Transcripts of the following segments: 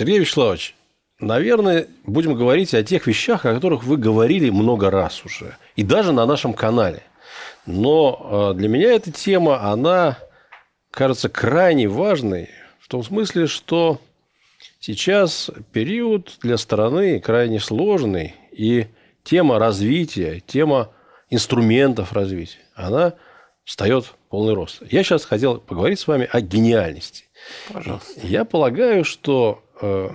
Сергей Вячеславович, наверное, будем говорить о тех вещах, о которых вы говорили много раз уже. И даже на нашем канале. Но э, для меня эта тема, она кажется крайне важной. В том смысле, что сейчас период для страны крайне сложный. И тема развития, тема инструментов развития, она встает в полный рост. Я сейчас хотел поговорить с вами о гениальности. Пожалуйста. Я полагаю, что Э,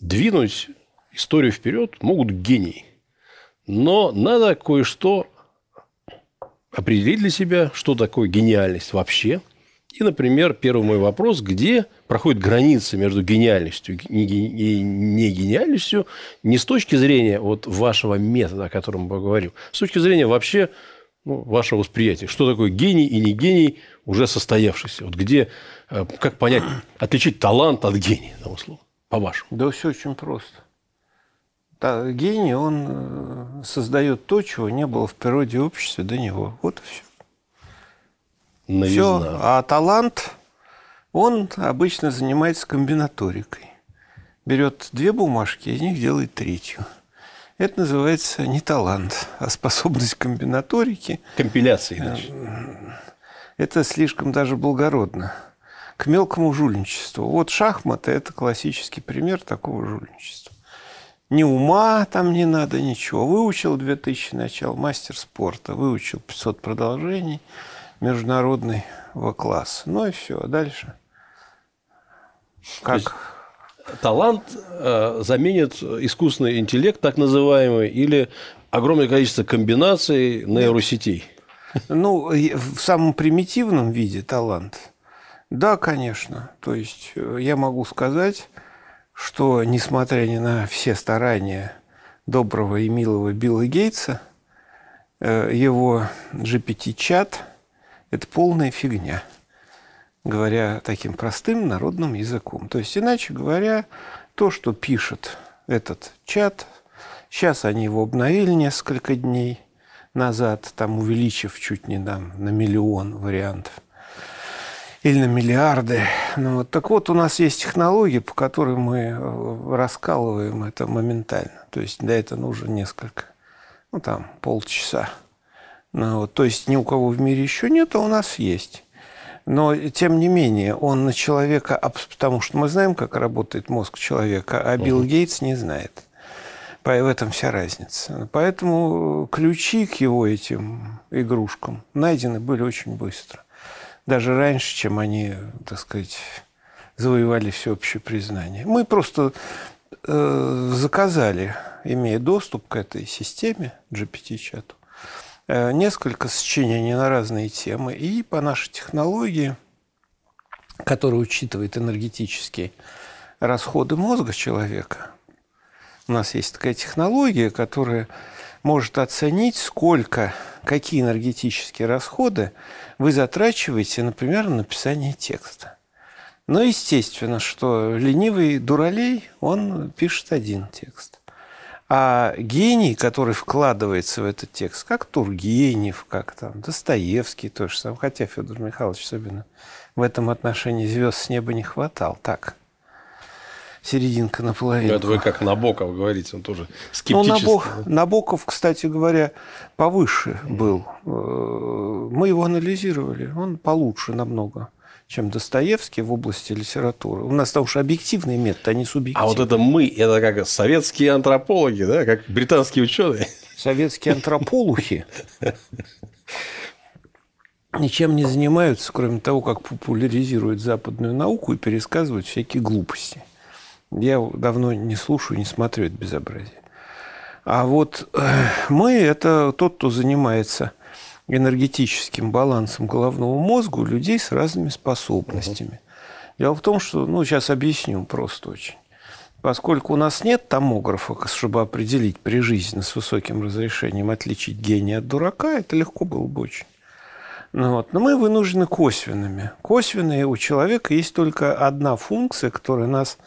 двинуть историю вперед могут гении. Но надо кое-что определить для себя, что такое гениальность вообще. И, например, первый мой вопрос, где проходит граница между гениальностью и не гениальностью, не с точки зрения вот вашего метода, о котором мы поговорим, а с точки зрения вообще ну, вашего восприятия. Что такое гений и не гений, уже состоявшийся? Вот где, э, как понять, отличить талант от гения, там условно? по-вашему? Да все очень просто. Да, гений, он э, создает то, чего не было в природе и обществе до него. Вот и все. Все. А талант, он обычно занимается комбинаторикой. Берет две бумажки, из них делает третью. Это называется не талант, а способность комбинаторики. Компиляции, значит. Э, это слишком даже благородно к мелкому жульничеству. Вот шахматы – это классический пример такого жульничества. Ни ума там не надо, ничего. Выучил 2000 начал, мастер спорта, выучил 500 продолжений, международный В-класс. Ну и все, а дальше? Как? талант э, заменит искусственный интеллект, так называемый, или огромное количество комбинаций нейросетей? Ну, в самом примитивном виде талант – да, конечно. То есть э, я могу сказать, что несмотря ни на все старания доброго и милого Билла Гейтса, э, его GPT-чат – это полная фигня, говоря таким простым народным языком. То есть, иначе говоря, то, что пишет этот чат, сейчас они его обновили несколько дней назад, там увеличив чуть не там, на миллион вариантов – или на миллиарды. Ну, вот. Так вот, у нас есть технологии, по которым мы э, раскалываем это моментально. То есть, для этого нужно несколько, ну, там, полчаса. Ну, вот. То есть, ни у кого в мире еще нет, а у нас есть. Но, тем не менее, он на человека... Потому что мы знаем, как работает мозг человека, а угу. Билл Гейтс не знает. В этом вся разница. Поэтому э, ключи к его этим игрушкам найдены были очень быстро даже раньше, чем они, так сказать, завоевали всеобщее признание. Мы просто э, заказали, имея доступ к этой системе GPT-чату, э, несколько сочинений на разные темы, и по нашей технологии, которая учитывает энергетические расходы мозга человека, у нас есть такая технология, которая может оценить, сколько, какие энергетические расходы вы затрачиваете, например, на написание текста. Но естественно, что ленивый дуралей, он пишет один текст. А гений, который вкладывается в этот текст, как Тургенев, как там Достоевский, то же самое, хотя Федор Михайлович особенно в этом отношении звезд с неба не хватал. Так, серединка наполовину. Это вы как Набоков говорите, он тоже ну, скептически. Ну, Набок, Набоков, кстати говоря, повыше был. Э, мы его анализировали, он получше намного чем Достоевский в области литературы. У нас там что объективный метод, а не субъективный. А вот это мы, это как советские антропологи, да, как британские ученые. Советские антрополухи ничем не занимаются, кроме того, как популяризируют западную науку и пересказывают всякие глупости. Я давно не слушаю, не смотрю это безобразие. А вот э, мы – это тот, кто занимается энергетическим балансом головного мозга у людей с разными способностями. Угу. Дело в том, что, ну, сейчас объясню просто очень. Поскольку у нас нет томографа, чтобы определить при жизни с высоким разрешением, отличить гения от дурака, это легко было бы очень. Ну, вот. Но мы вынуждены косвенными. Косвенные у человека есть только одна функция, которая нас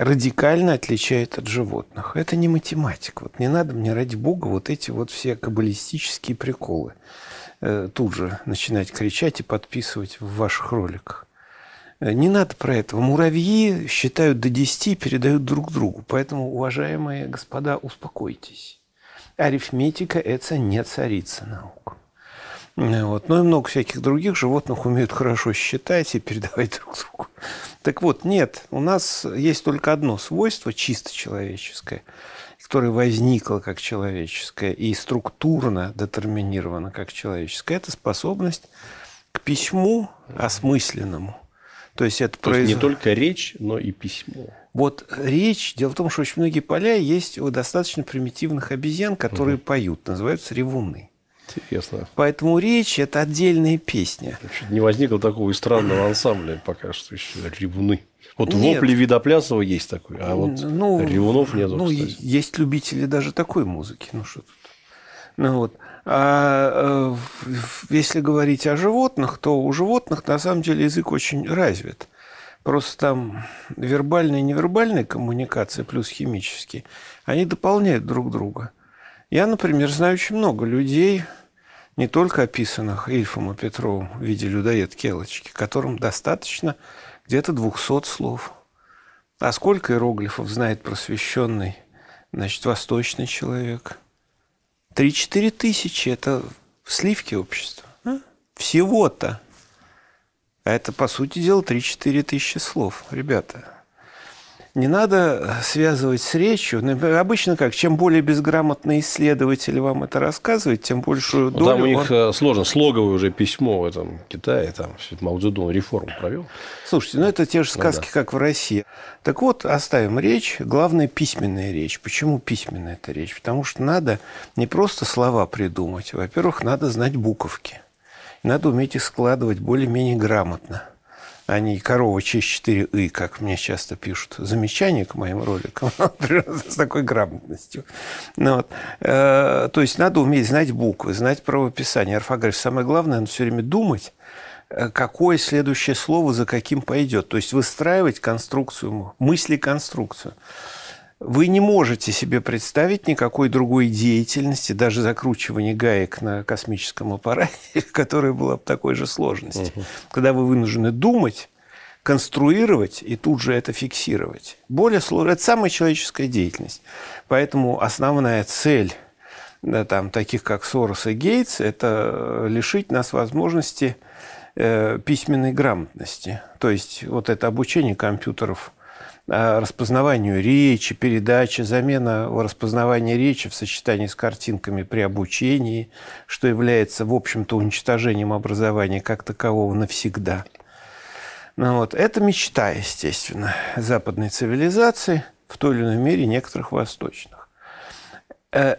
радикально отличает от животных. Это не математика. Вот не надо мне, ради бога, вот эти вот все каббалистические приколы э, тут же начинать кричать и подписывать в ваших роликах. Э, не надо про это. Муравьи считают до 10 и передают друг другу. Поэтому, уважаемые господа, успокойтесь. Арифметика – это не царица наук. Э, вот. Ну и много всяких других животных умеют хорошо считать и передавать друг другу. Так вот, нет, у нас есть только одно свойство, чисто человеческое, которое возникло как человеческое и структурно детерминировано как человеческое, это способность к письму осмысленному. То есть это То произ... есть не только речь, но и письмо. Вот речь, дело в том, что очень многие поля есть у достаточно примитивных обезьян, которые угу. поют, называются ревуны. Интересно. Поэтому речь – это отдельная песня. Чуть не возникло такого и странного ансамбля пока что еще ревуны. Вот нет. вопли Видоплясова есть такой, а вот ну, ревунов нет. Ну, кстати. есть любители даже такой музыки. Ну, что тут. Ну, вот. А э, если говорить о животных, то у животных на самом деле язык очень развит. Просто там вербальная и невербальная коммуникация плюс химические, они дополняют друг друга. Я, например, знаю очень много людей, не только описанных Ильфом и Петровым в виде людоед-келочки, которым достаточно где-то 200 слов. А сколько иероглифов знает просвещенный, значит, восточный человек? Три-четыре тысячи – это сливки общества. А? Всего-то. А это, по сути дела, три-четыре тысячи слов, ребята не надо э, связывать с речью. Ну, э, обычно как, чем более безграмотный исследователь вам это рассказывает, тем большую долю... Ну, там у них он... Э, сложно, слоговое уже письмо в этом Китае, там Мао Цзэдун реформу провел. Слушайте, ну это те же ну сказки, да. как в России. Так вот, оставим речь, главное письменная речь. Почему письменная эта речь? Потому что надо не просто слова придумать, во-первых, надо знать буковки. Надо уметь их складывать более-менее грамотно а не корова Ч4И, как мне часто пишут замечания к моим роликам, с такой грамотностью. Ну, вот. Э, то есть надо уметь знать буквы, знать правописание, орфографию. Самое главное, надо все время думать, э, какое следующее слово за каким пойдет. То есть выстраивать конструкцию мысли конструкцию вы не можете себе представить никакой другой деятельности, даже закручивания гаек на космическом аппарате, которая была бы такой же сложности. Угу. Когда вы вынуждены думать, конструировать и тут же это фиксировать. Более сложно. Это самая человеческая деятельность. Поэтому основная цель да, там, таких, как Сорос и Гейтс, это лишить нас возможности э, письменной грамотности. То есть вот это обучение компьютеров – Э, распознаванию речи, передача, замена распознавания речи в сочетании с картинками при обучении, что является, в общем-то, уничтожением образования как такового навсегда. Ну, вот. Это мечта, естественно, западной цивилизации в той или иной мере некоторых восточных. Э,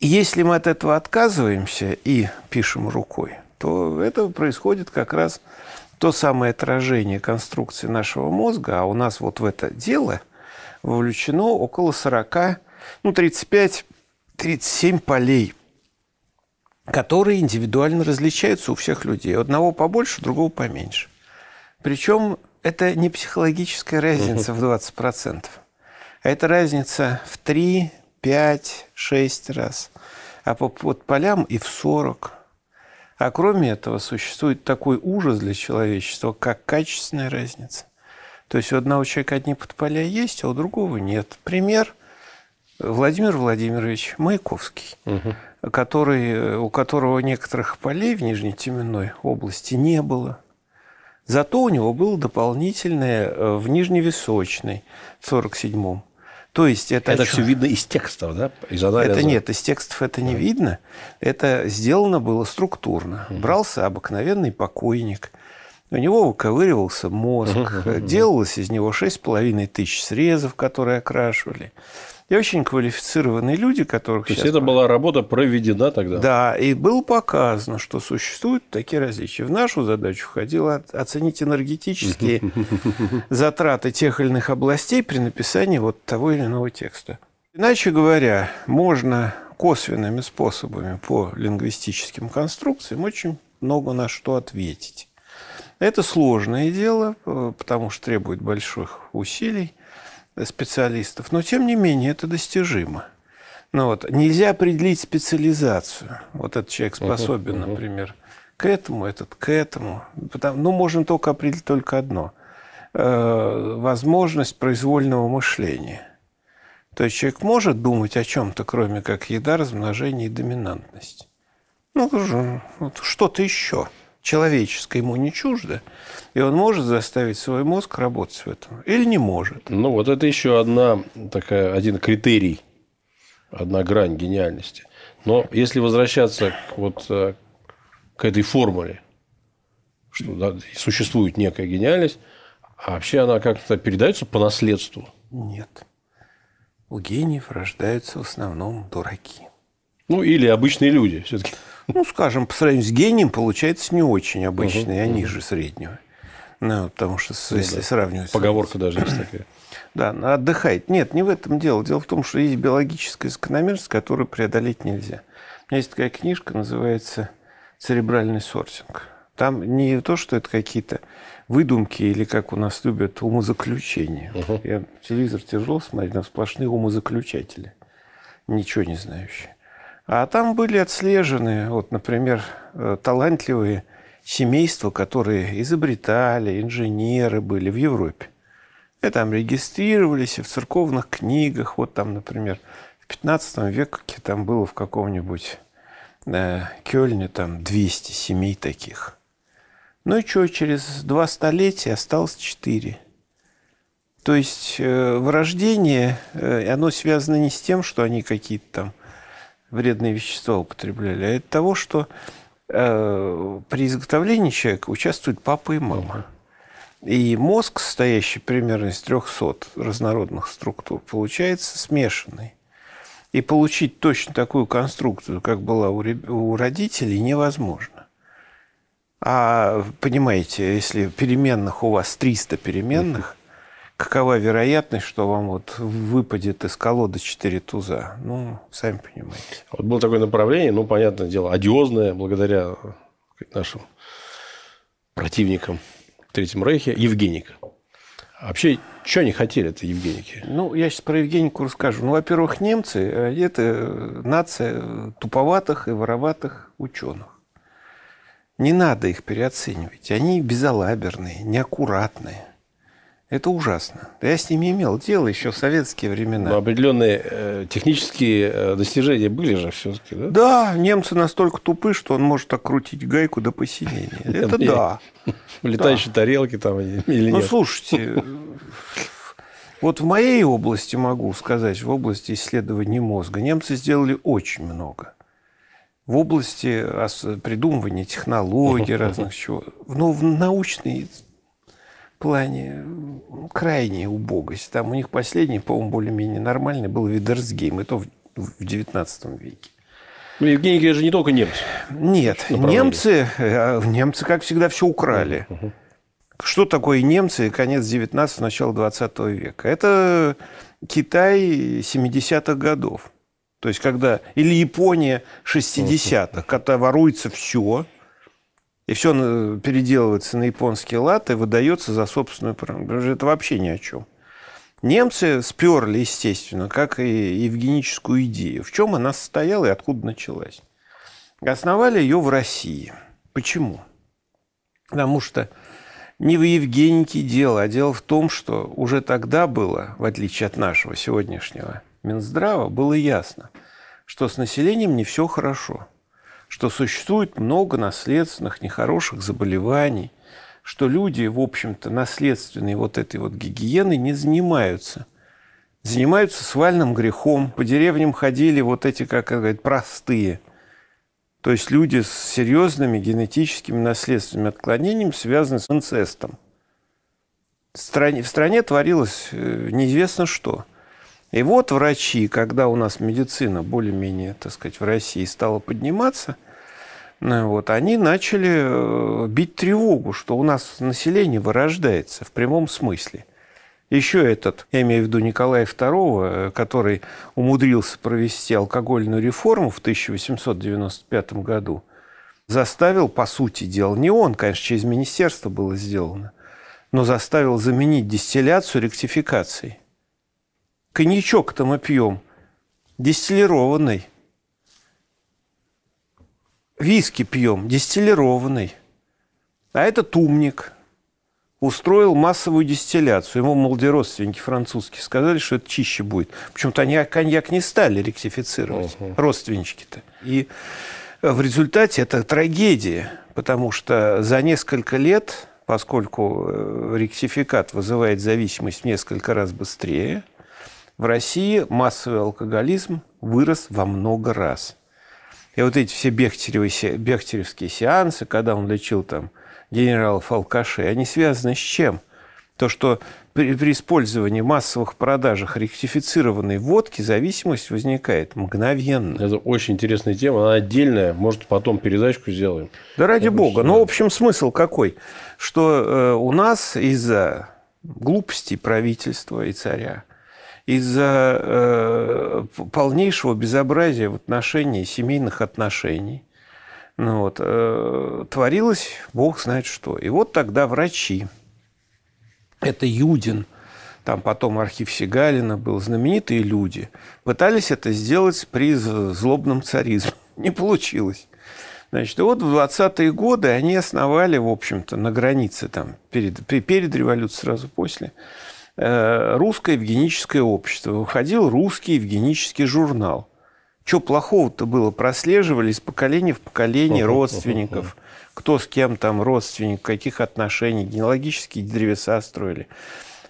если мы от этого отказываемся и пишем рукой, то это происходит как раз то самое отражение конструкции нашего мозга, а у нас вот в это дело вовлечено около 40, ну, 35-37 полей, которые индивидуально различаются у всех людей. Одного побольше, другого поменьше. Причем это не психологическая разница в 20%. А это разница в 3, 5, 6 раз. А по, по полям и в 40. А кроме этого, существует такой ужас для человечества, как качественная разница. То есть у одного человека одни подполя есть, а у другого нет. Пример Владимир Владимирович Маяковский, угу. который, у которого некоторых полей в Нижней Теменной области не было. Зато у него было дополнительное э, в Нижневесочной в 1947-м то есть это... Это все видно из текстов, да? Из Это нет, из текстов это не видно. Это сделано было структурно. Брался обыкновенный покойник. У него выковыривался мозг. делалось из него 6,5 тысяч срезов, которые окрашивали и очень квалифицированные люди, которых То есть это была работа проведена тогда? Да, и было показано, что существуют такие различия. В нашу задачу входило оценить энергетические затраты тех или иных областей при написании вот того или иного текста. Иначе говоря, можно косвенными способами по лингвистическим конструкциям очень много на что ответить. Это сложное дело, э, потому что требует больших усилий специалистов, но тем не менее это достижимо. Ну вот, нельзя определить специализацию. Вот этот человек способен, uh-huh, uh-huh. например, к этому, этот к этому. Потому, ну, можно только определить только одно. Э, возможность произвольного мышления. То есть человек может думать о чем-то, кроме как еда, размножение и доминантность. Ну, вот что-то еще человеческое ему не чуждо, и он может заставить свой мозг работать в этом или не может. Ну, вот это еще одна такая, один критерий, одна грань гениальности. Но если возвращаться к, вот, э, к этой формуле, что да, существует некая гениальность, а вообще она как-то передается по наследству? Нет. У гениев рождаются в основном дураки. Ну, или обычные люди все-таки ну, скажем, по сравнению с гением, получается не очень обычные, угу, а ниже среднего. Ну, потому что, ну, если да. сравнивать... Поговорка даже есть такая. Да, отдыхает. Нет, не в этом дело. Дело в том, что есть биологическая закономерность, которую преодолеть нельзя. У меня есть такая книжка, называется «Церебральный сортинг». Там не то, что это какие-то выдумки или, как у нас любят, умозаключения. Угу. Я телевизор тяжело смотреть, там сплошные умозаключатели, ничего не знающие. А там были отслежены, вот, например, э, талантливые семейства, которые изобретали, инженеры были в Европе. И там регистрировались и в церковных книгах. Вот там, например, в 15 веке там было в каком-нибудь э, Кёльне там 200 семей таких. Ну и что, через два столетия осталось четыре. То есть э, вырождение, э, оно связано не с тем, что они какие-то там вредные вещества употребляли, а от того, что э, при изготовлении человека участвуют папа и мама. И мозг, состоящий примерно из 300 разнородных структур, получается смешанный. И получить точно такую конструкцию, как была у, у родителей, невозможно. А понимаете, если переменных у вас 300 переменных, какова вероятность, что вам вот выпадет из колоды 4 туза? Ну, сами понимаете. Вот было такое направление, ну, понятное дело, одиозное, благодаря нашим противникам в Третьем Рейхе, Евгеника. вообще, что они хотели, это Евгеники? Ну, я сейчас про Евгенику расскажу. Ну, во-первых, немцы э, – это нация туповатых и вороватых ученых. Не надо их переоценивать. Они безалаберные, неаккуратные – это ужасно. Я с ними имел дело еще в советские времена. Но определенные э, технические э, достижения были же все-таки, да? Да, немцы настолько тупы, что он может окрутить гайку до посинения. Это да. Летающие тарелки там или нет? Ну, слушайте, вот в моей области могу сказать, в области исследования мозга немцы сделали очень много. В области придумывания технологий разных чего. Но в научной плане крайняя убогость. Там у них последний, по-моему, более-менее нормальный был Видерсгейм, и то в, в 19 веке. Ну, Евгений Григорьевич же не только немцы. Нет, ну, немцы, э, а, немцы, как всегда, все украли. Угу. Что такое немцы конец 19 начало 20 века? Это Китай 70-х годов. То есть, когда... Или Япония 60-х, когда воруется все, и все э, переделывается на японские латы, выдается за собственную промышленность. Это вообще ни о чем. Немцы сперли, естественно, как и евгеническую идею. В чем она состояла и откуда началась? Основали ее в России. Почему? Потому что не в Евгенике дело, а дело в том, что уже тогда было, в отличие от нашего сегодняшнего Минздрава, было ясно, что с населением не все хорошо – что существует много наследственных нехороших заболеваний, что люди, в общем-то, наследственные вот этой вот гигиены не занимаются. Занимаются свальным грехом. По деревням ходили вот эти, как говорят, простые. То есть люди с серьезными генетическими наследственными отклонениями связаны с инцестом. В стране, в стране творилось э, неизвестно что – и вот врачи, когда у нас медицина более-менее, так сказать, в России стала подниматься, ну вот, они начали э, бить тревогу, что у нас население вырождается в прямом смысле. Еще этот, я имею в виду Николая II, э, который умудрился провести алкогольную реформу в 1895 году, заставил, по сути дела, не он, конечно, через министерство было сделано, но заставил заменить дистилляцию ректификацией коньячок-то мы пьем, дистиллированный. Виски пьем, дистиллированный. А этот умник устроил массовую дистилляцию. Ему, мол, родственники французские сказали, что это чище будет. Почему-то они коньяк не стали ректифицировать, угу. родственнички-то. И в результате это трагедия, потому что за несколько лет, поскольку э, ректификат вызывает зависимость в несколько раз быстрее – в России массовый алкоголизм вырос во много раз. И вот эти все бехтеревские сеансы, когда он лечил там генералов алкашей, они связаны с чем? То, что при, при использовании массовых продажах ректифицированной водки зависимость возникает мгновенно. Это очень интересная тема, она отдельная, может потом передачку сделаем. Да ради Обычно. бога. Но ну, в общем смысл какой? Что э, у нас из-за глупости правительства и царя из-за э, полнейшего безобразия в отношении семейных отношений ну, вот, э, творилось бог знает что. И вот тогда врачи, это Юдин, там потом архив Сигалина был, знаменитые люди, пытались это сделать при злобном царизме. Не получилось. Значит, вот в 20-е годы они основали, в общем-то, на границе, там, перед, перед революцией, сразу после, Э, русское евгеническое общество, выходил русский евгенический журнал. Что плохого-то было? Прослеживали поколение в поколение uh-huh, родственников. Uh-huh, Кто с кем там родственник, каких отношений, генеалогические древеса строили.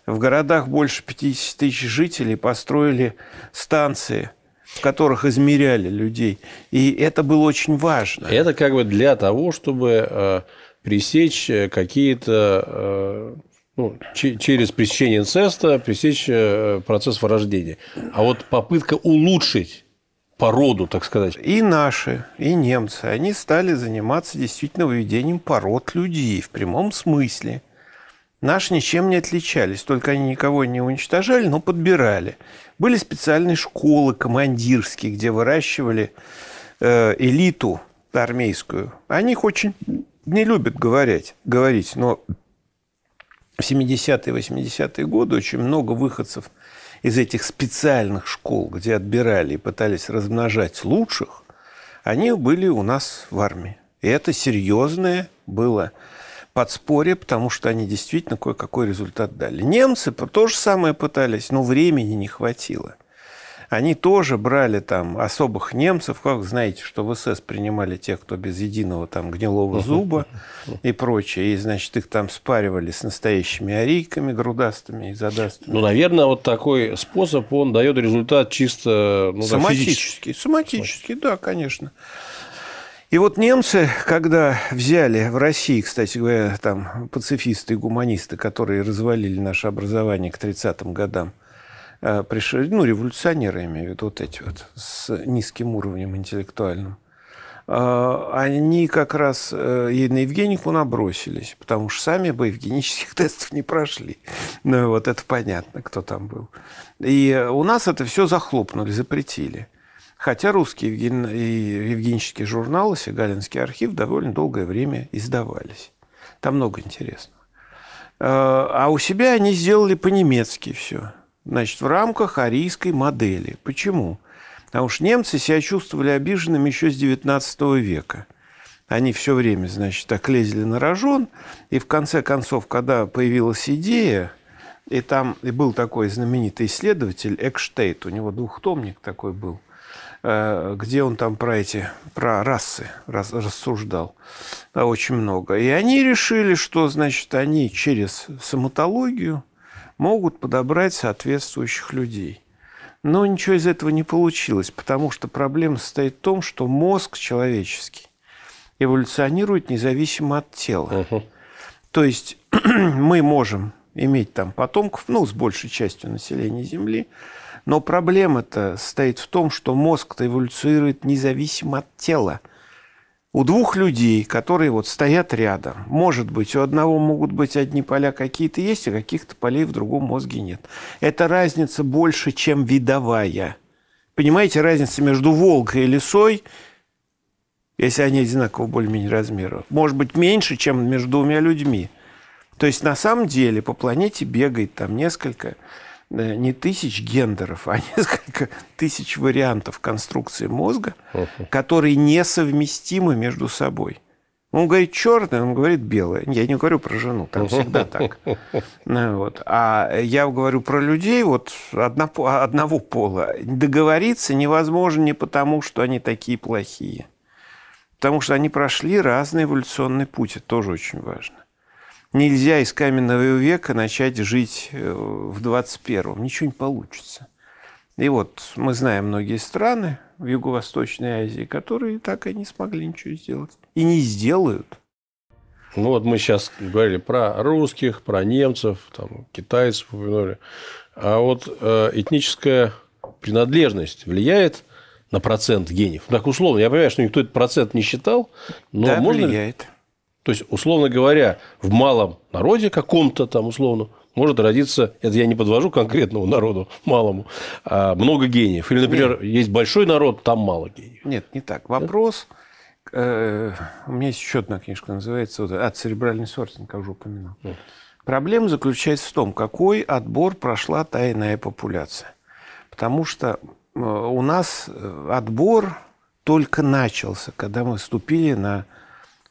В городах больше 50 тысяч жителей построили станции – в которых измеряли людей. И это было очень важно. Это как бы для того, чтобы э, пресечь э, какие-то э, ну, через пресечение инцеста пресечь э, процесс вырождения. А вот попытка улучшить породу, так сказать. И наши, и немцы, они стали заниматься действительно выведением пород людей в прямом смысле. Наши ничем не отличались, только они никого не уничтожали, но подбирали. Были специальные школы командирские, где выращивали э, элиту армейскую. О них очень не любят говорить, говорить но в 70-е, 80-е годы очень много выходцев из этих специальных школ, где отбирали и пытались размножать лучших, они были у нас в армии. И это серьезное было подспорье, потому что они действительно кое-какой результат дали. Немцы то же самое пытались, но времени не хватило – они тоже брали там особых немцев, как знаете, что в СС принимали тех, кто без единого там гнилого зуба и прочее. И, значит, их там спаривали с настоящими арийками, грудастыми и задастыми. Ну, наверное, вот такой способ, он дает результат чисто ну, соматический. Да, соматический, да, конечно. И вот немцы, когда взяли в России, кстати говоря, там пацифисты и гуманисты, которые развалили наше образование к 30-м годам, Э, пришли, ну, революционеры, имею в виду, вот эти вот, с низким уровнем интеллектуальным, а, они как раз э, и на Евгенику набросились, потому что сами бы евгенических тестов не прошли. Ну, вот это понятно, кто там был. И у нас это все захлопнули, запретили. Хотя русские евгенические журналы, Сигалинский архив довольно долгое время издавались. Там много интересного. Э, а у себя они сделали по-немецки все. Значит, в рамках арийской модели. Почему? потому что немцы себя чувствовали обиженными еще с XIX века. Они все время, значит, так лезли на рожон. И в конце концов, когда появилась идея, и там и был такой знаменитый исследователь Экштейт, у него двухтомник такой был, э, где он там про эти, про расы раз, рассуждал да, э, очень много. И они решили, что, значит, они через соматологию могут подобрать соответствующих людей. Но ничего из этого не получилось, потому что проблема состоит в том, что мозг человеческий эволюционирует независимо от тела. Угу. То есть мы можем иметь там потомков, ну, с большей частью населения Земли, но проблема-то состоит в том, что мозг-то эволюционирует независимо от тела у двух людей, которые вот стоят рядом. Может быть, у одного могут быть одни поля какие-то есть, а каких-то полей в другом мозге нет. Эта разница больше, чем видовая. Понимаете, разница между волкой и лисой, если они одинакового более-менее размера, может быть меньше, чем между двумя людьми. То есть на самом деле по планете бегает там несколько Э, не тысяч гендеров, а несколько тысяч вариантов конструкции мозга, которые несовместимы между собой. Он говорит черное, он говорит белое. Я не говорю про жену, там всегда так. Э, вот. А я говорю про людей вот одного пола. Договориться невозможно не потому, что они такие плохие. Потому что они прошли разный эволюционный путь. Это тоже очень важно нельзя из каменного века начать жить э, в 21-м. Ничего не получится. И вот мы знаем многие страны в Юго-Восточной Азии, которые так и не смогли ничего сделать. И не сделают. Ну вот мы сейчас говорили про русских, про немцев, там, китайцев упомянули. А вот э, этническая принадлежность влияет на процент гениев? Так условно, я понимаю, что никто этот процент не считал, но да, можно влияет. Ли... То есть, условно говоря, в малом народе каком-то там условно может родиться, это я не подвожу конкретному народу, малому, а, много гениев. Или, например, Нет. есть большой народ, там мало гениев. Нет, не так. Вопрос... Да? Э, у меня есть еще одна книжка, называется вот, «От церебральной сортинг», как уже упоминал. Нет. Проблема заключается в том, какой отбор прошла тайная популяция. Потому что э, у нас э, отбор только начался, когда мы вступили на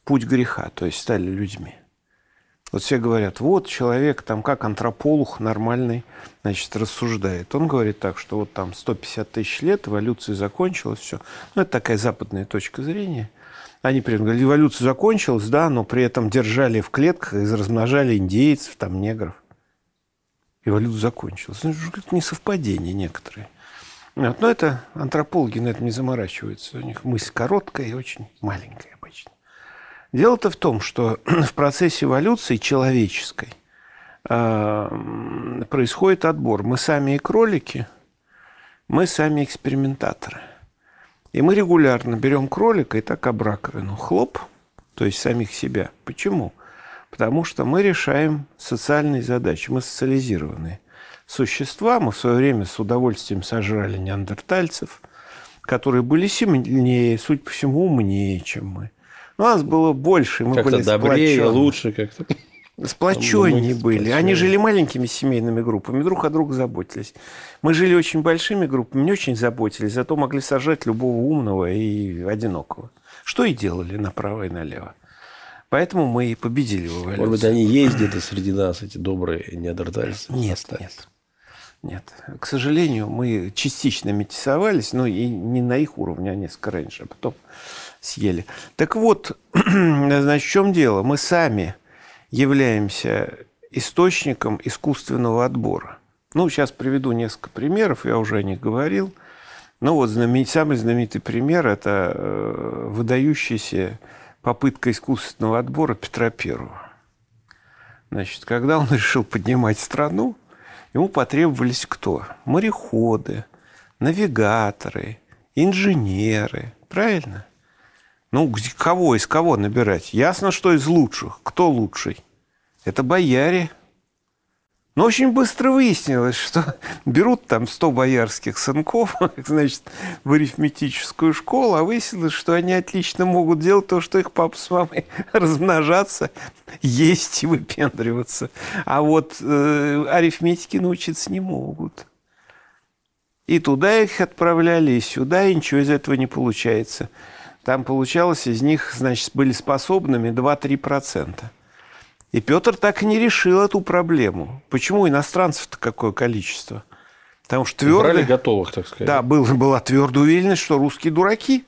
путь греха, то есть стали людьми. Вот все говорят, вот человек там как антрополог нормальный, значит, рассуждает. Он говорит так, что вот там 150 тысяч лет, эволюция закончилась, все. Ну, это такая западная точка зрения. Они при этом говорили, эволюция закончилась, да, но при этом держали в клетках и размножали индейцев, там, негров. Эволюция закончилась. Ну, это не совпадение некоторые. Вот. Но это антропологи на этом не заморачиваются. У них мысль короткая и очень маленькая. Дело-то в том, что в процессе эволюции человеческой э, происходит отбор. Мы сами и кролики, мы сами экспериментаторы. И мы регулярно берем кролика и так об Хлоп, то есть самих себя. Почему? Потому что мы решаем социальные задачи, мы социализированные существа. Мы в свое время с удовольствием сожрали неандертальцев, которые были сильнее, суть по всему, умнее, чем мы. Но ну, нас было больше, мы как-то были добрее, сплоченны. лучше как-то. Сплоченнее были. Сплоченнее. Они жили маленькими семейными группами, друг о друга заботились. Мы жили очень большими группами, не очень заботились, зато могли сажать любого умного и одинокого. Что и делали направо и налево. Поэтому мы и победили в эволюции. Может быть, они есть где-то среди нас, эти добрые неандертальцы? Нет, остались. нет. Нет. К сожалению, мы частично метисовались, но и не на их уровне, а несколько раньше. А потом съели. Так вот, значит, в чем дело? Мы сами являемся источником искусственного отбора. Ну, сейчас приведу несколько примеров, я уже о них говорил. Ну, вот знаменит, самый знаменитый пример – это э, выдающаяся попытка искусственного отбора Петра Первого. Значит, когда он решил поднимать страну, ему потребовались кто? Мореходы, навигаторы, инженеры. Правильно? Ну, кого из кого набирать? Ясно, что из лучших. Кто лучший? Это бояре. Но очень быстро выяснилось, что берут там 100 боярских сынков, значит, в арифметическую школу, а выяснилось, что они отлично могут делать то, что их пап с мамой размножаться, есть и выпендриваться. А вот э, арифметики научиться не могут. И туда их отправляли, и сюда, и ничего из этого не получается. Там получалось, из них, значит, были способными 2-3%. И Петр так и не решил эту проблему. Почему иностранцев-то какое количество? Потому что твердо... Брали готовых, так сказать. Да, был, была твердая уверенность, что русские дураки.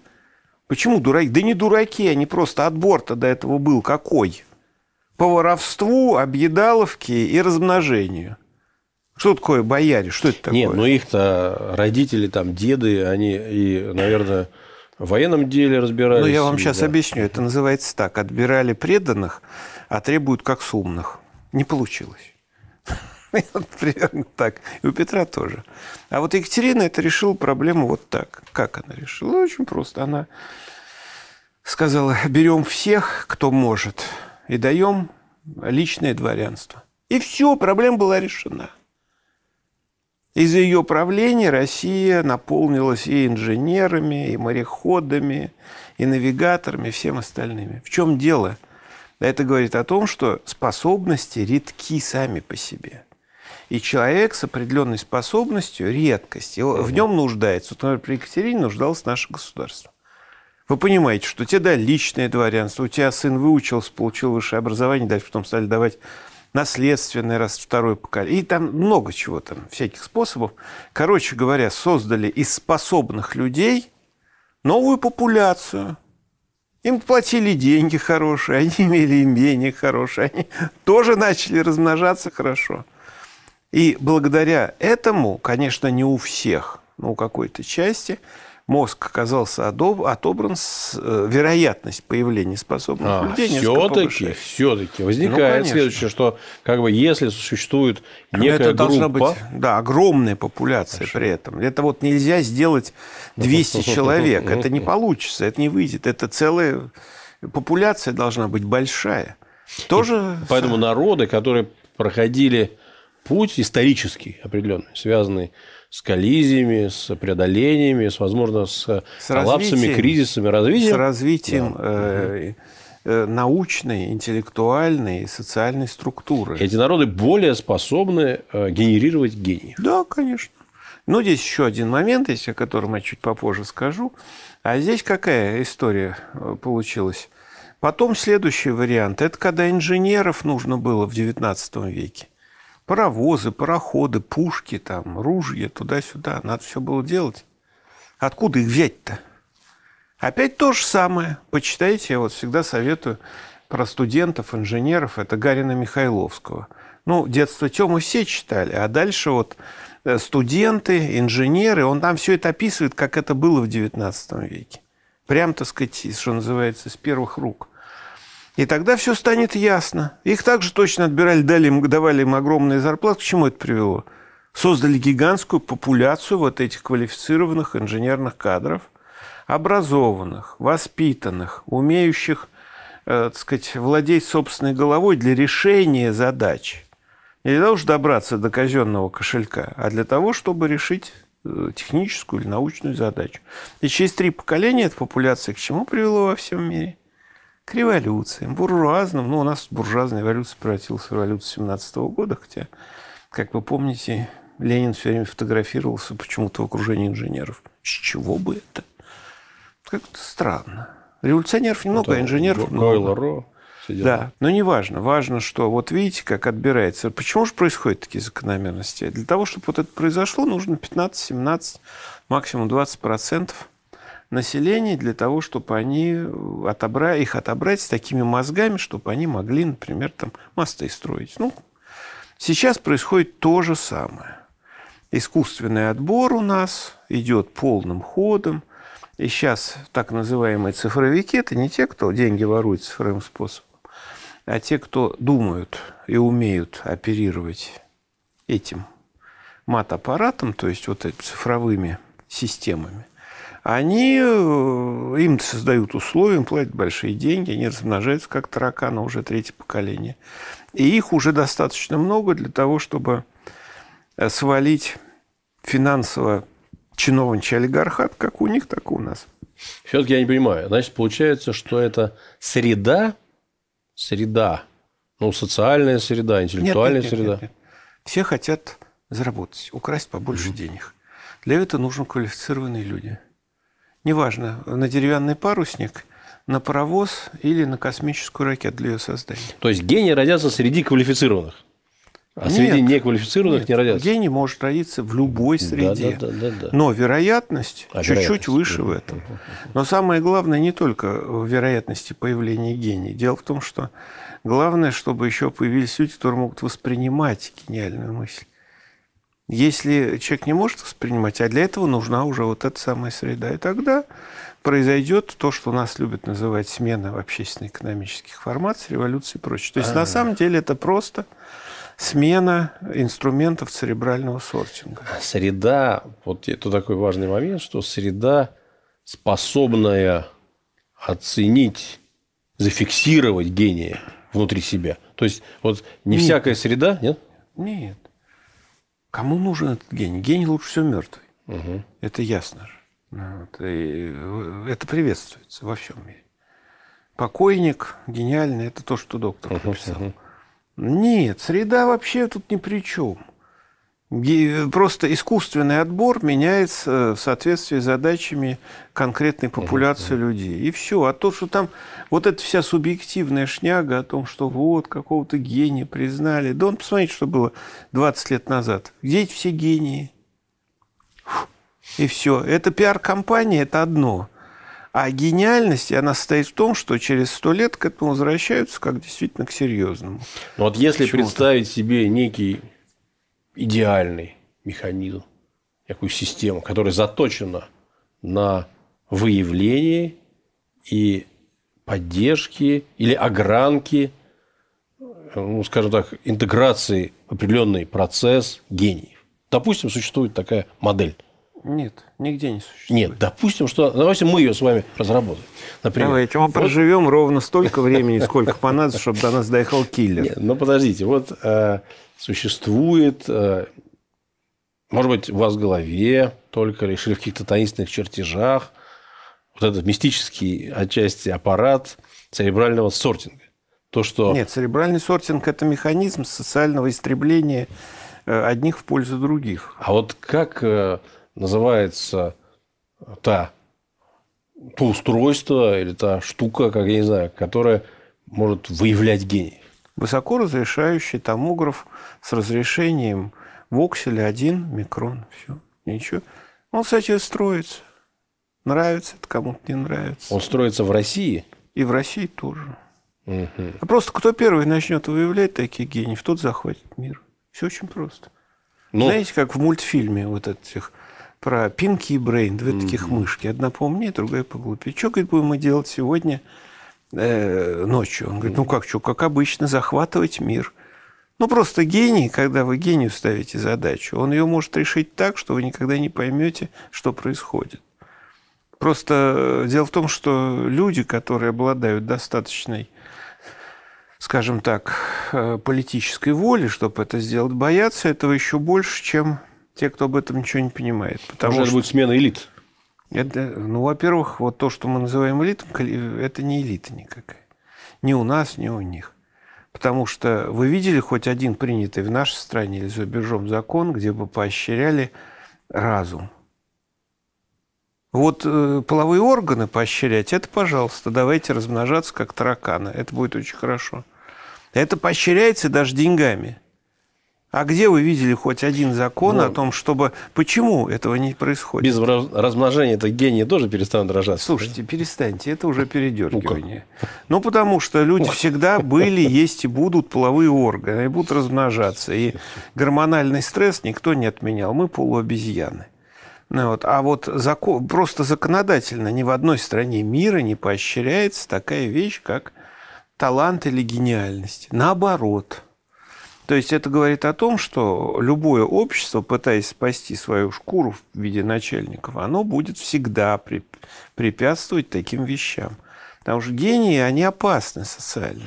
Почему дураки? Да не дураки, они просто отбор-то до этого был какой? По воровству, объедаловке и размножению. Что такое бояре? Что это такое? Нет, ну их-то родители, там, деды, они и, наверное, в военном деле разбирались. Ну, я вам сейчас да. объясню. Это называется так. Отбирали преданных, а требуют как сумных. Не получилось. примерно так. И у Петра тоже. А вот Екатерина это решила проблему вот так. Как она решила? Ну, очень просто. Она сказала, берем всех, кто может, и даем личное дворянство. И все, проблема была решена. Из-за ее правления Россия наполнилась и инженерами, и мореходами, и навигаторами, и всем остальными. В чем дело? Это говорит о том, что способности редки сами по себе. И человек с определенной способностью – редкость. Его, в нем нуждается. Вот, например, при Екатерине нуждалось наше государство. Вы понимаете, что тебе дали личное дворянство, у тебя сын выучился, получил высшее образование, дальше потом стали давать наследственный раз второй поколение. И там много чего там, всяких способов. Короче говоря, создали из способных людей новую популяцию. Им платили деньги хорошие, они имели имение хорошее, они тоже начали размножаться хорошо. И благодаря этому, конечно, не у всех, но у какой-то части – мозг оказался отобран с э, вероятность появления способных а, людей все-таки, все-таки возникает ну, следующее, что как бы если существует некая это группа... должна быть, да, огромная популяция Хорошо. при этом. Это вот нельзя сделать 200 человек, это не получится, это не выйдет, это целая популяция должна быть большая. Тоже. И поэтому народы, которые проходили путь исторический определенный, связанный с коллизиями, с преодолениями, с, возможно, с, э, с коллапсами, кризисами, развитием. С развитием да. э, э, научной, интеллектуальной и социальной структуры. Эти народы более способны э, генерировать гений. Да, конечно. Но ну, здесь еще один момент есть, о котором я чуть попозже скажу. А здесь какая история э, получилась? Потом следующий вариант – это когда инженеров нужно было в XIX веке. Паровозы, пароходы, пушки, там, ружья, туда-сюда. Надо все было делать. Откуда их взять-то? Опять то же самое. Почитайте, я вот всегда советую про студентов, инженеров. Это Гарина Михайловского. Ну, детство Тёмы все читали, а дальше вот э, студенты, инженеры, он там все это описывает, как это было в XIX веке. Прям, так сказать, что называется, с первых рук. И тогда все станет ясно. Их также точно отбирали, дали им, давали им огромные зарплаты. К чему это привело? Создали гигантскую популяцию вот этих квалифицированных инженерных кадров, образованных, воспитанных, умеющих, э, так сказать, владеть собственной головой для решения задач. Не для того, чтобы добраться до казенного кошелька, а для того, чтобы решить э, техническую или научную задачу. И через три поколения эта популяция к чему привела во всем мире? к революциям, буржуазным. Ну, у нас буржуазная революция превратилась в революцию 17 года, хотя, как вы помните, Ленин все время фотографировался почему-то в окружении инженеров. С чего бы это? Как-то странно. Революционеров немного, а инженеров много. Ларо Да, но не важно. Важно, что вот видите, как отбирается. Почему же происходят такие закономерности? Для того, чтобы вот это произошло, нужно 15, 17, максимум 20 процентов население для того, чтобы они э, отобра... их отобрать с такими мозгами, чтобы они могли, например, там мосты строить. Ну, сейчас происходит то же самое. Искусственный отбор у нас идет полным ходом. И сейчас так называемые цифровики – это не те, кто деньги ворует цифровым способом, а те, кто думают и умеют оперировать этим мат-аппаратом, то есть вот этими цифровыми системами они э, им создают условия, им платят большие деньги, они размножаются как тараканы уже третье поколение. И их уже достаточно много для того, чтобы э, свалить финансово чиновничий олигархат, как у них, так и у нас. Все-таки я не понимаю. Значит, получается, что это среда, среда, ну, социальная среда, интеллектуальная нет, нет, среда. Нет, нет, нет. Все хотят заработать, украсть побольше денег. Для этого нужны квалифицированные люди – неважно, на деревянный парусник, на паровоз или на космическую ракету для ее создания. То есть гений родятся среди квалифицированных? А нет, среди неквалифицированных нет, не родятся? Гений может родиться в любой среде. Да, да, да, да, да. Но вероятность а чуть-чуть выше в этом. Но самое главное не только в вероятности появления гений. Дело в том, что главное, чтобы еще появились люди, которые могут воспринимать гениальную мысль. Если человек не может воспринимать, а для этого нужна уже вот эта самая среда, и тогда произойдет то, что нас любят называть смена общественно-экономических формаций, революции и прочее. То есть, А-а-а. на а. самом деле, это просто смена инструментов церебрального сортинга. А среда, вот это такой важный момент, что среда, способная оценить, зафиксировать гения внутри себя. То есть, вот не нет. всякая среда, нет? Нет. Кому нужен этот гений? Гений лучше всего мертвый. Угу. Это ясно же. Ну вот. И э, это приветствуется во всем мире. Покойник гениальный – это то, что доктор написал. Угу. Нет, среда вообще тут ни при чем. Просто искусственный отбор меняется в соответствии с задачами конкретной популяции Конечно. людей. И все. А то, что там вот эта вся субъективная шняга о том, что вот какого-то гения признали. Да он, посмотрите, что было 20 лет назад. где эти все гении. И все. Это пиар-компания, это одно. А гениальность, она состоит в том, что через сто лет к этому возвращаются как действительно к серьезному. Ну, вот если представить себе некий идеальный механизм, некую систему, которая заточена на выявлении и поддержке или огранке, ну, скажем так, интеграции в определенный процесс гениев. Допустим, существует такая модель – нет, нигде не существует. Нет, допустим, что давайте мы ее с вами разработаем. Например. Давайте, мы вот. проживем ровно столько времени, сколько понадобится, чтобы до нас доехал киллер. Нет, ну подождите, вот э, существует, э, может быть, у вас в голове только или в каких-то таинственных чертежах вот этот мистический отчасти аппарат церебрального сортинга. То, что... Нет, церебральный сортинг – это механизм социального истребления э, одних в пользу других. А вот как э, называется та, то устройство или та штука, как я не знаю, которая может выявлять гений. высокоразрешающий томограф с разрешением вокселя 1 микрон. Все, ничего. Он, кстати, строится. Нравится это кому-то, не нравится. Он строится в России? И в России тоже. Угу. А просто кто первый начнет выявлять такие гении, тот захватит мир. Все очень просто. Ну, Знаете, как в мультфильме вот этих про Пинки и Брейн, две mm-hmm. таких мышки. Одна поумнее, другая поглупее. Что, говорит, будем мы делать сегодня э, ночью? Он говорит, ну как, что, как обычно, захватывать мир. Ну, просто гений, когда вы гению ставите задачу, он ее может решить так, что вы никогда не поймете, что происходит. Просто э, дело в том, что люди, которые обладают достаточной скажем так, э, политической воли, чтобы это сделать, боятся этого еще больше, чем те, кто об этом ничего не понимает. Потому Может, что... будет смена элит. Это, ну, во-первых, вот то, что мы называем элитом, это не элита никакая. Ни у нас, ни у них. Потому что вы видели хоть один принятый в нашей стране или за рубежом закон, где бы поощряли разум? Вот э, половые органы поощрять, это, пожалуйста, давайте размножаться как тараканы. Это будет очень хорошо. Это поощряется даже деньгами. А где вы видели хоть один закон ну, о том, чтобы... Почему этого не происходит? Без размножения это гении тоже перестанут рожаться. Слушайте, да? перестаньте, это уже передергивание. Ука. Ну, потому что люди Ука. всегда были, есть и будут половые органы, и будут размножаться. И гормональный стресс никто не отменял. Мы полуобезьяны. Ну, вот. А вот закон, просто законодательно ни в одной стране мира не поощряется такая вещь, как талант или гениальность. Наоборот – то есть это говорит о том, что любое общество, пытаясь спасти свою шкуру в виде начальников, оно будет всегда препятствовать таким вещам. Потому что гении, они опасны социально.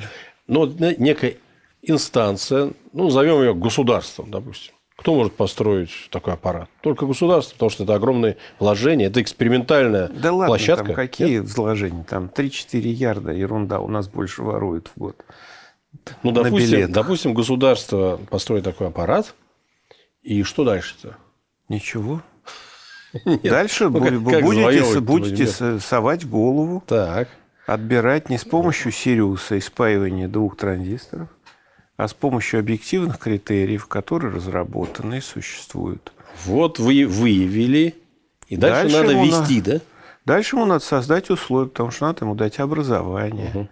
Но некая инстанция, ну, назовем ее государством, допустим. Кто может построить такой аппарат? Только государство, потому что это огромные вложения, это экспериментальная да ладно, площадка. Там какие Нет? вложения? Там 3-4 ярда, ерунда, у нас больше воруют в год ну, допустим, на билет. Допустим, государство построит такой аппарат, и что дальше-то? Ничего. Нет. Дальше ну, как, будете, как будете, совать голову, так. отбирать не с помощью Сириуса и спаивания двух транзисторов, а с помощью объективных критериев, которые разработаны и существуют. Вот вы выявили, и дальше, дальше надо вести, на... да? Дальше ему надо создать условия, потому что надо ему дать образование. Угу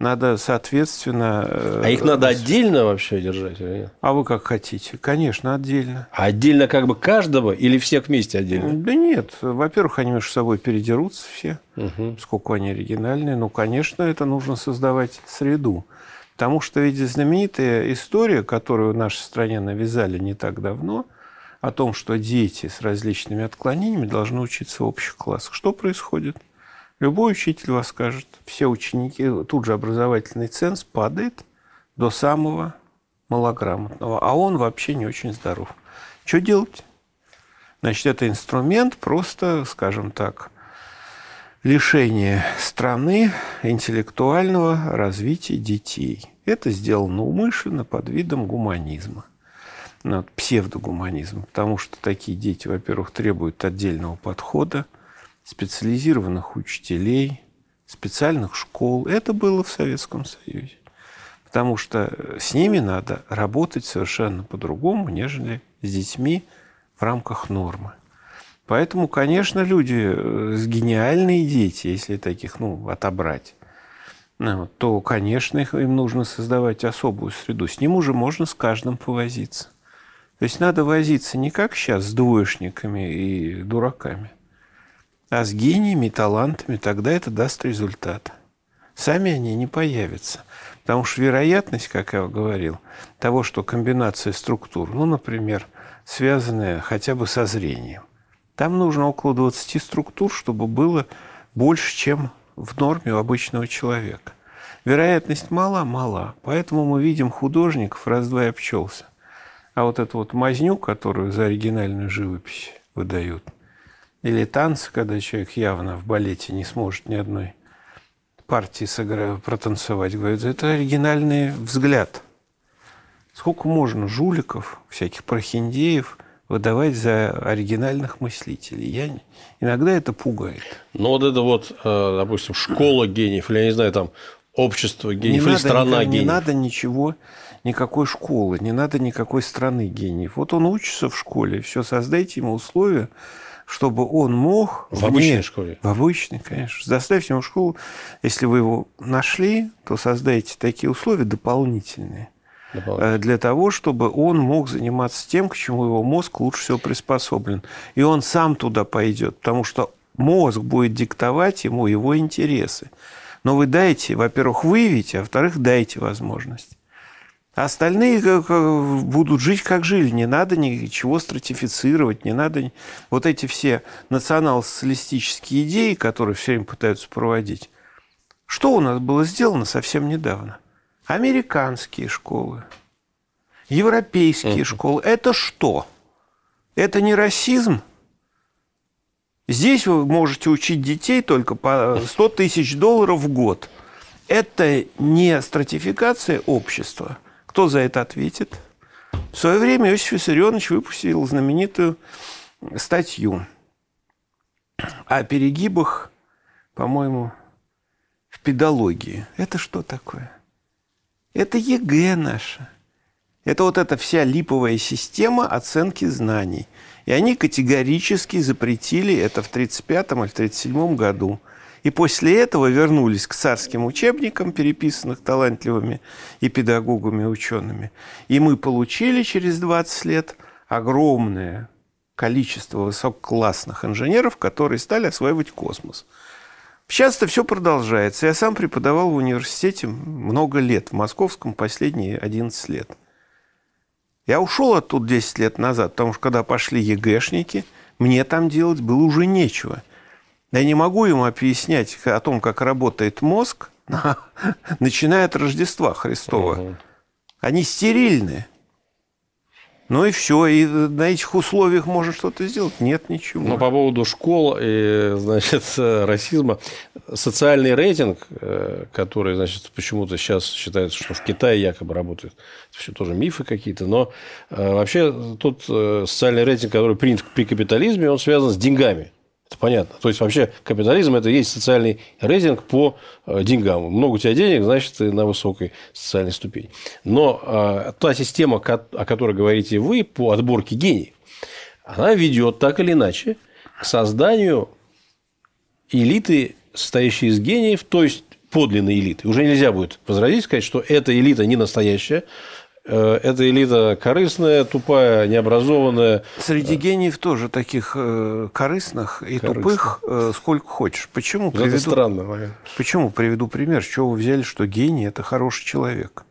надо, соответственно... Э, а их надо отдельно вообще держать или нет? А вы как хотите. Конечно, отдельно. А отдельно как бы каждого или всех вместе отдельно? Да нет. Во-первых, они между собой передерутся все, угу. сколько они оригинальные. Ну, конечно, это нужно создавать среду. Потому что ведь знаменитая история, которую в нашей стране навязали не так давно, о том, что дети с различными отклонениями должны учиться в общих классах. Что происходит? Любой учитель вас скажет, все ученики, тут же образовательный ценз падает до самого малограмотного, а он вообще не очень здоров. Что делать? Значит, это инструмент просто, скажем так, лишения страны интеллектуального развития детей. Это сделано умышленно под видом гуманизма ну, псевдогуманизм, потому что такие дети, во-первых, требуют отдельного подхода – специализированных учителей, специальных школ. Это было в Советском Союзе. Потому что с ними надо работать совершенно по-другому, нежели с детьми в рамках нормы. Поэтому, конечно, люди, э, с гениальные дети, если таких ну, отобрать, э, то, конечно, их, им нужно создавать особую среду. С ним уже можно с каждым повозиться. То есть надо возиться не как сейчас с двоечниками и дураками, а с гениями талантами тогда это даст результат. Сами они не появятся. Потому что вероятность, как я говорил, того, что комбинация структур, ну, например, связанная хотя бы со зрением, там нужно около 20 структур, чтобы было больше, чем в норме у обычного человека. Вероятность мала-мала, поэтому мы видим художников раз-два и обчелся. А вот эту вот мазню, которую за оригинальную живопись выдают – или танцы, когда человек явно в балете не сможет ни одной партии сыгра... протанцевать, говорят, это оригинальный взгляд. Сколько можно жуликов, всяких прохиндеев выдавать за оригинальных мыслителей? Я... Иногда это пугает. Ну, вот это вот, э, допустим, школа гениев, или, я не знаю, там, общество гениев, не или страна не, гениев. Не надо ничего, никакой школы, не надо никакой страны гениев. Вот он учится в школе, все, создайте ему условия, чтобы он мог... В вне, обычной школе? В обычной, конечно. Заставьте ему школу. Если вы его нашли, то создайте такие условия дополнительные э, для того, чтобы он мог заниматься тем, к чему его мозг лучше всего приспособлен. И он сам туда пойдет, потому что мозг будет диктовать ему его интересы. Но вы дайте, во-первых, выявите, а во-вторых, дайте возможность. А остальные э, будут жить, как жили. Не надо ничего стратифицировать, не надо вот эти все национал-социалистические идеи, которые все время пытаются проводить. Что у нас было сделано совсем недавно? Американские школы, европейские uh школы. Это что? Это не расизм? Здесь вы можете учить детей только по 100 тысяч долларов в год. Это не стратификация общества – кто за это ответит? В свое время Иосиф Виссарионович выпустил знаменитую статью о перегибах, по-моему, в педологии. Это что такое? Это ЕГЭ наша. Это вот эта вся липовая система оценки знаний. И они категорически запретили это в 1935 или в 1937 году. И после этого вернулись к царским учебникам, переписанных талантливыми и педагогами, учеными. И мы получили через 20 лет огромное количество высококлассных инженеров, которые стали осваивать космос. Сейчас это все продолжается. Я сам преподавал в университете много лет, в Московском последние 11 лет. Я ушел оттуда 10 лет назад, потому что когда пошли ЕГЭшники, мне там делать было уже нечего – я не могу им объяснять о том, как работает мозг, начиная от Рождества Христова. Они стерильны. Ну и все, и на этих условиях можно что-то сделать? Нет, ничего. Но по поводу школ и, значит, расизма, социальный рейтинг, э, который, значит, почему-то сейчас считается, что в Китае якобы работает, это все тоже мифы какие-то, но э, вообще тот э, социальный рейтинг, который принят при капитализме, он связан с деньгами. Это понятно. То есть, вообще капитализм – это есть социальный рейтинг по э, деньгам. Много у тебя денег, значит, ты на высокой социальной ступени. Но э, та система, о которой говорите вы, по отборке гениев, она ведет так или иначе к созданию элиты, состоящей из гениев, то есть подлинной элиты. Уже нельзя будет возразить, сказать, что эта элита не настоящая, Э, эта элита корыстная, тупая, необразованная. Среди гениев тоже таких э, корыстных и корыстных. тупых э, сколько хочешь. Почему вот ну, приведу... Это странно. Моя. Почему приведу пример? С чего вы взяли, что гений – это хороший человек?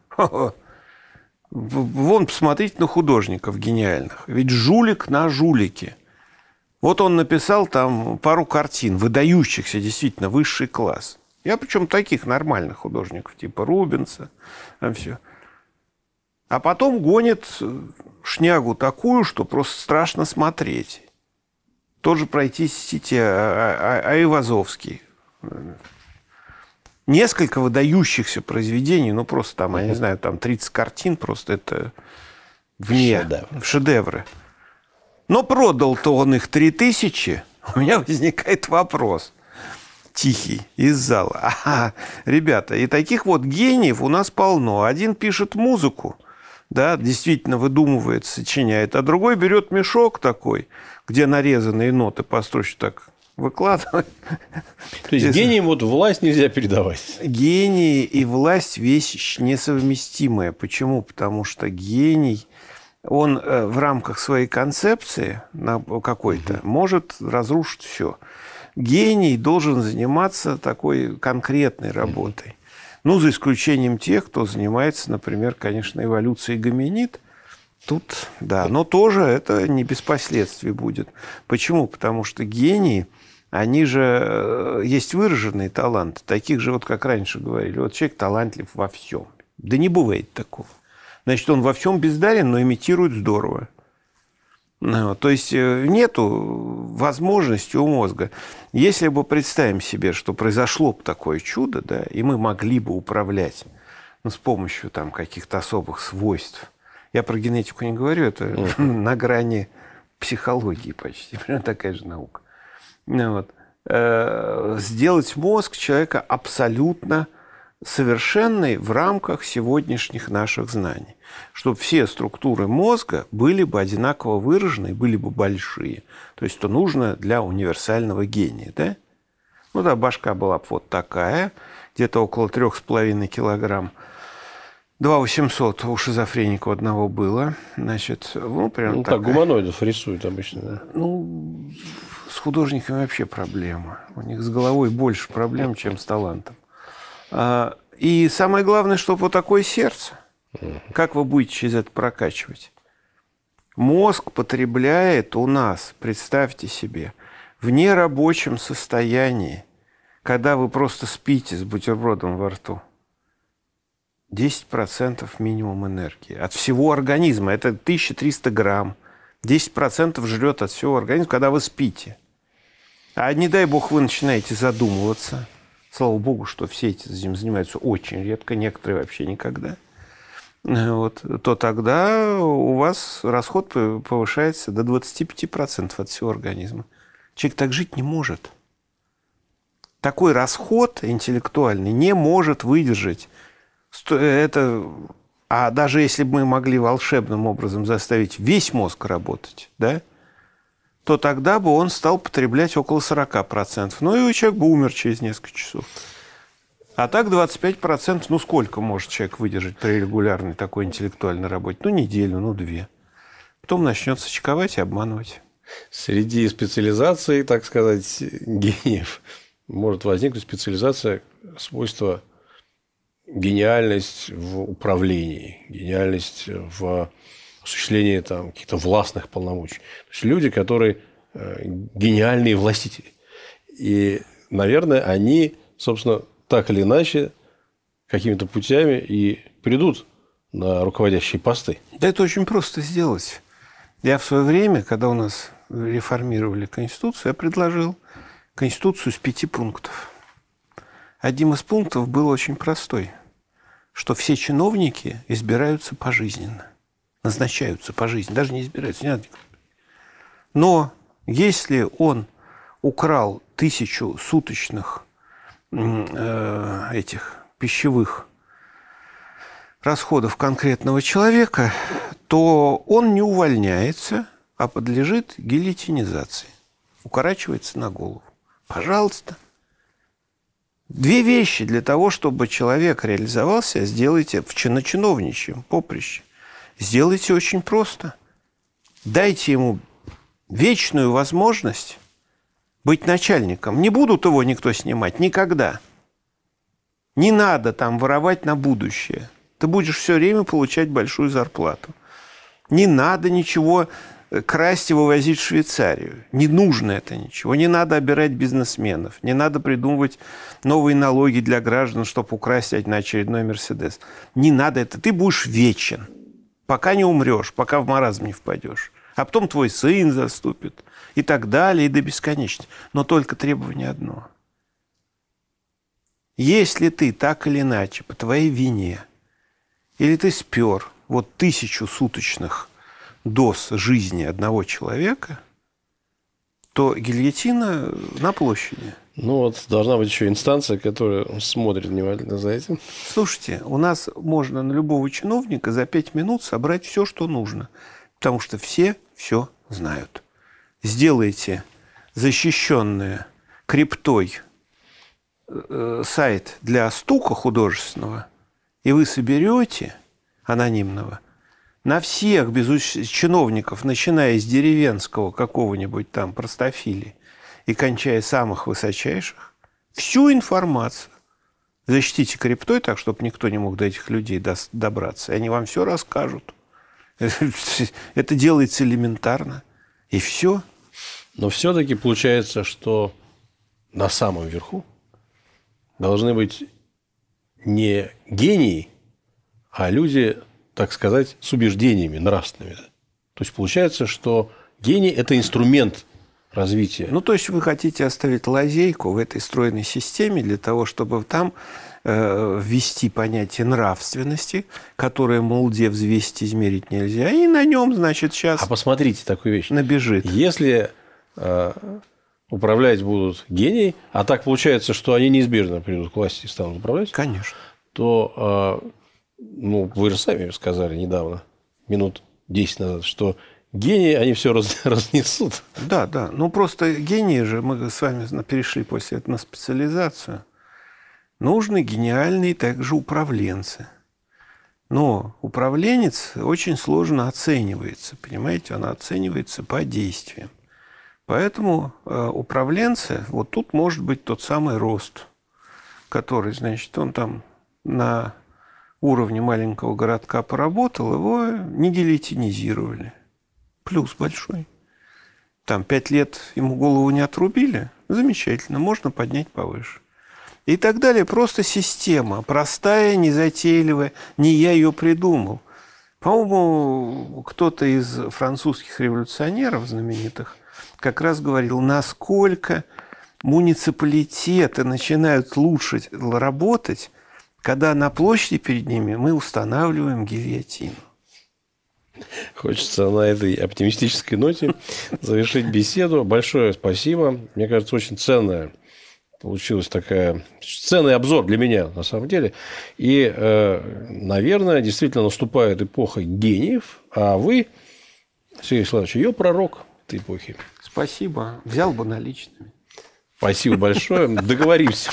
Вон, посмотрите на художников гениальных. Ведь жулик на жулике. Вот он написал там пару картин, выдающихся действительно, высший класс. Я причем таких нормальных художников, типа Рубенса, там все – а потом гонит шнягу такую, что просто страшно смотреть. Тоже пройтись сети Айвазовский. А, а, а, Несколько выдающихся произведений, ну просто там, я не знаю, там 30 картин, просто это вне шедевры. шедевры. Но продал-то он их 3000. У меня возникает вопрос тихий из зала. Ага, ребята, и таких вот гениев у нас полно. Один пишет музыку, да, действительно выдумывает, сочиняет, а другой берет мешок такой, где нарезанные ноты построчь так выкладывает. То есть гением вот власть нельзя передавать. Гений и власть вещь несовместимая. Почему? Потому что гений он э, в рамках своей концепции э, какой-то угу. может разрушить все. Гений должен заниматься такой конкретной работой. Ну, за исключением тех, кто занимается, например, конечно, эволюцией гоминид. Тут, да, но тоже это не без последствий будет. Почему? Потому что гении, они же э, есть выраженные таланты, таких же, вот как раньше говорили, вот человек талантлив во всем. Да не бывает такого. Значит, он во всем бездарен, но имитирует здорово. Ну, то есть э, нет возможности у мозга. Если бы представим себе, что произошло бы такое чудо, да, и мы могли бы управлять ну, с помощью там, каких-то особых свойств. Я про генетику не говорю, это на грани психологии почти, прям такая же наука. Ну, вот. Э, сделать мозг человека абсолютно совершенной в рамках сегодняшних наших знаний. Чтобы все структуры мозга были бы одинаково выражены, были бы большие. То есть, что нужно для универсального гения. Да? Ну да, башка была бы вот такая, где-то около трех с половиной килограмм. 2800 у шизофреника одного было. Значит, ну, прям ну, так, гуманоидов рисуют обычно, да? Ну, с художниками вообще проблема. У них с головой больше проблем, чем с талантом. А, и самое главное, чтобы вот такое сердце. Как вы будете через это прокачивать? Мозг потребляет у нас, представьте себе, в нерабочем состоянии, когда вы просто спите с бутербродом во рту, 10% минимум энергии от всего организма. Это 1300 грамм. 10% жрет от всего организма, когда вы спите. А не дай бог вы начинаете задумываться – Слава богу, что все этим занимаются очень редко, некоторые вообще никогда. Э, вот, то тогда у вас расход повышается до 25% от всего организма. Человек так жить не может. Такой расход интеллектуальный не может выдержать. Э, это, а даже если бы мы могли волшебным образом заставить весь мозг работать, да, то тогда бы он стал потреблять около 40%. Ну и человек бы умер через несколько часов. А так 25%, ну сколько может человек выдержать при регулярной такой интеллектуальной работе? Ну неделю, ну две. Потом начнется чековать и обманывать. Среди специализаций, так сказать, гениев может возникнуть специализация свойства гениальность в управлении, гениальность в осуществление там, каких-то властных полномочий. То есть люди, которые э, гениальные властители. И, наверное, они, собственно, так или иначе, какими-то путями и придут на руководящие посты. Да это очень просто сделать. Я в свое время, когда у нас реформировали Конституцию, я предложил Конституцию с пяти пунктов. Одним из пунктов был очень простой, что все чиновники избираются пожизненно назначаются по жизни, даже не избираются. Но если он украл тысячу суточных э, этих пищевых расходов конкретного человека, то он не увольняется, а подлежит гильотинизации. Укорачивается на голову. Пожалуйста. Две вещи для того, чтобы человек реализовался, сделайте в чиновничьем поприще. Сделайте очень просто. Дайте ему вечную возможность быть начальником. Не будут его никто снимать никогда. Не надо там воровать на будущее. Ты будешь все время получать большую зарплату. Не надо ничего э, красть и вывозить в Швейцарию. Не нужно это ничего. Не надо обирать бизнесменов. Не надо придумывать новые налоги для граждан, чтобы украсть на очередной Мерседес. Не надо это. Ты будешь вечен пока не умрешь, пока в маразм не впадешь. А потом твой сын заступит и так далее, и до бесконечности. Но только требование одно. Если ты так или иначе по твоей вине, или ты спер вот тысячу суточных доз жизни одного человека, то гильотина на площади – ну вот, должна быть еще инстанция, которая смотрит внимательно за этим. Слушайте, у нас можно на любого чиновника за пять минут собрать все, что нужно, потому что все все знают. Сделайте защищенное криптой э, сайт для стука художественного, и вы соберете анонимного на всех без чиновников, начиная с деревенского какого-нибудь там простофили – и кончая самых высочайших, всю информацию. Защитите криптой так, чтобы никто не мог до этих людей добраться, и они вам все расскажут. Это делается элементарно. И все. Но все-таки получается, что на самом верху должны быть не гении, а люди, так сказать, с убеждениями нравственными. То есть получается, что гений – это инструмент развития. Ну, то есть вы хотите оставить лазейку в этой стройной системе для того, чтобы там э, ввести понятие нравственности, которое молде взвесить, измерить нельзя, и на нем, значит, сейчас... А посмотрите такую вещь. Набежит. Если э, управлять будут гений, а так получается, что они неизбежно придут к власти и станут управлять, Конечно. то, э, ну, вы же сами сказали недавно, минут 10 назад, что Гении они все раз, разнесут. Да, да. Ну просто гении же, мы с вами перешли после этого на специализацию. Нужны гениальные также управленцы. Но управленец очень сложно оценивается, понимаете, он оценивается по действиям. Поэтому э, управленцы, вот тут может быть тот самый рост, который, значит, он там на уровне маленького городка поработал, его не делитинизировали – плюс большой. Там пять лет ему голову не отрубили, замечательно, можно поднять повыше. И так далее. Просто система, простая, незатейливая, не я ее придумал. По-моему, кто-то из французских революционеров знаменитых как раз говорил, насколько муниципалитеты начинают лучше работать, когда на площади перед ними мы устанавливаем гильотину. Хочется на этой оптимистической ноте завершить беседу. Большое спасибо. Мне кажется, очень ценная получилась такая ценный обзор для меня на самом деле. И, э, наверное, действительно наступает эпоха гениев, а вы, Сергей Славович, ее пророк этой эпохи. Спасибо. Взял бы наличными. Спасибо большое. Договорились.